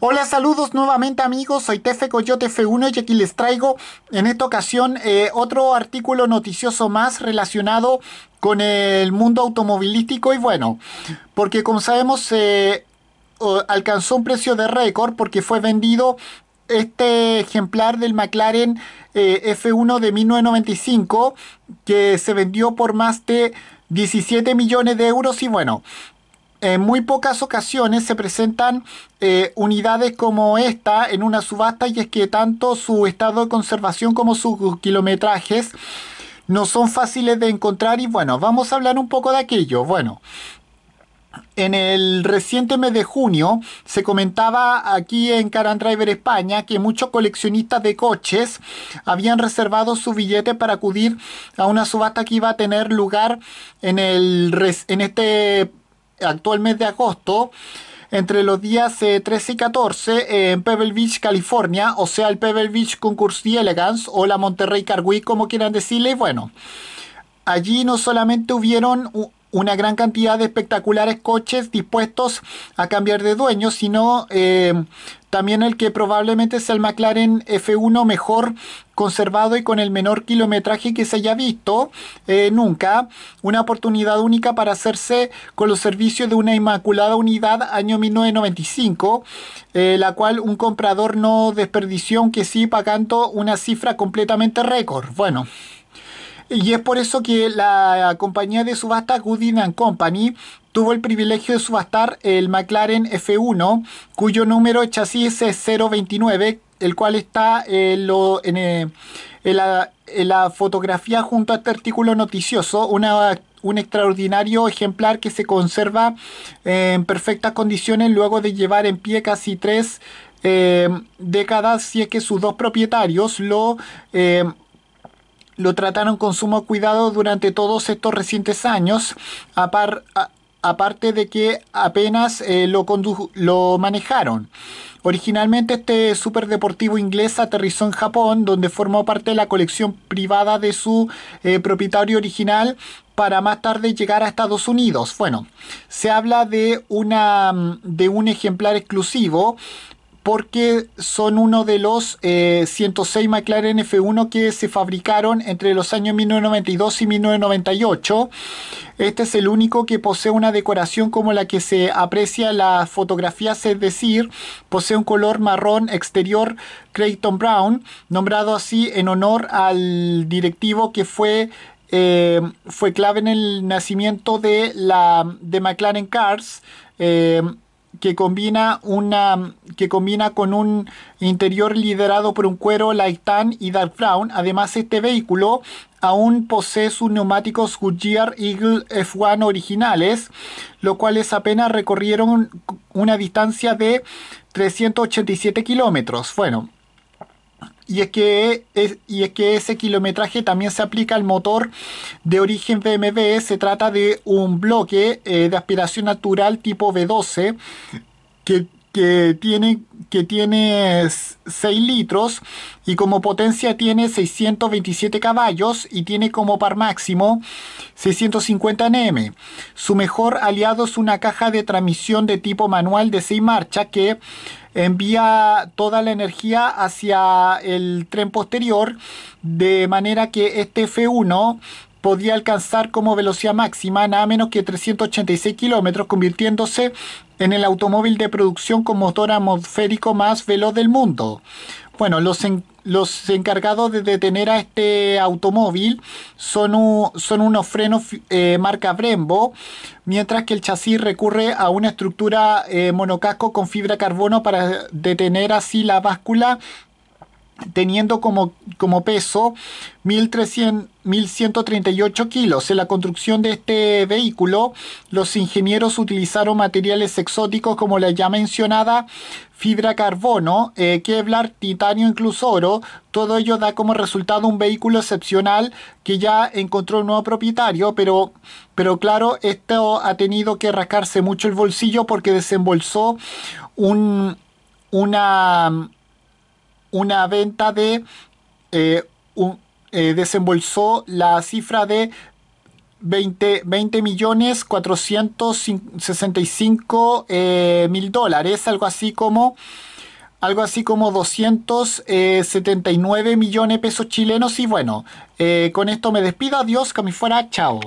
Hola, saludos nuevamente amigos, soy Tefe Coyote F1 y aquí les traigo en esta ocasión eh, otro artículo noticioso más relacionado con el mundo automovilístico y bueno, porque como sabemos eh, alcanzó un precio de récord porque fue vendido este ejemplar del McLaren eh, F1 de 1995 que se vendió por más de 17 millones de euros y bueno, en muy pocas ocasiones se presentan eh, unidades como esta en una subasta y es que tanto su estado de conservación como sus kilometrajes no son fáciles de encontrar y bueno, vamos a hablar un poco de aquello. Bueno, en el reciente mes de junio se comentaba aquí en and Driver España que muchos coleccionistas de coches habían reservado su billete para acudir a una subasta que iba a tener lugar en, el, en este actual mes de agosto, entre los días 13 eh, y 14 en Pebble Beach, California, o sea, el Pebble Beach Concours Elegance... o la Monterrey Week, como quieran decirle. Bueno, allí no solamente hubieron una gran cantidad de espectaculares coches dispuestos a cambiar de dueño, sino eh, también el que probablemente es el McLaren F1 mejor conservado y con el menor kilometraje que se haya visto eh, nunca. Una oportunidad única para hacerse con los servicios de una inmaculada unidad año 1995, eh, la cual un comprador no desperdició, aunque sí pagando una cifra completamente récord. Bueno. Y es por eso que la compañía de subasta Goodin Company tuvo el privilegio de subastar el McLaren F1, cuyo número de chasis es 029, el cual está eh, eh, en, la, fotografía junto a este artículo noticioso, un extraordinario ejemplar que se conserva eh, en perfectas condiciones luego de llevar en pie casi tres décadas, si es que sus dos propietarios lo lo trataron con sumo cuidado durante todos estos recientes años, aparte de que apenas eh, lo, lo manejaron. Originalmente este superdeportivo inglés aterrizó en Japón, donde formó parte de la colección privada de su eh, propietario original para más tarde llegar a Estados Unidos. Bueno, se habla de, una, mm, de un ejemplar exclusivo porque son uno de los 106 eh, McLaren F1 que se fabricaron entre los años 1992 y 1998. Este es el único que posee una decoración como la que se aprecia en las fotografías, es decir, posee un color marrón exterior Creighton Brown, nombrado así en honor al directivo que fue eh, fue clave en el nacimiento de la de McLaren Cars. Eh, que combina una que combina con un interior liderado por un cuero light tan y dark brown. Además, este vehículo aún posee sus neumáticos Goodyear Eagle F1 originales, los cuales apenas recorrieron una distancia de 387 kilómetros. Bueno, y es que, y que ese kilometraje también se aplica al motor de origen BMW. Se trata de un bloque eh, de aspiración natural tipo V12 que que tiene, que tiene 6 litros y como potencia tiene 627 caballos y tiene como par máximo 650 Nm. Su mejor aliado es una caja de transmisión de tipo manual de 6 marchas que envía toda la energía hacia el tren posterior de manera que este F1 podía alcanzar como velocidad máxima nada menos que 386 kilómetros, convirtiéndose en el automóvil de producción con motor atmosférico más veloz del mundo. Bueno, los, los encargados de detener a este automóvil son, son unos frenos eh, marca Brembo, mientras que el chasis recurre a una estructura eh, monocasco con fibra carbono para detener así la báscula teniendo como, como peso 1.138 kilos. En la construcción de este vehículo, los ingenieros utilizaron materiales exóticos como la ya mencionada fibra carbono, eh, Kevlar, titanio, incluso oro. Todo ello da como resultado un vehículo excepcional que ya encontró un nuevo propietario, pero, pero claro, esto ha tenido que rascarse mucho el bolsillo porque desembolsó un, una una venta de... Eh, eh, desembolsó la cifra de 20, millones 465 eh, mil dólares, algo así como algo así como 279 millones de pesos chilenos y bueno, con esto me despido, adiós, que me fuera, chao.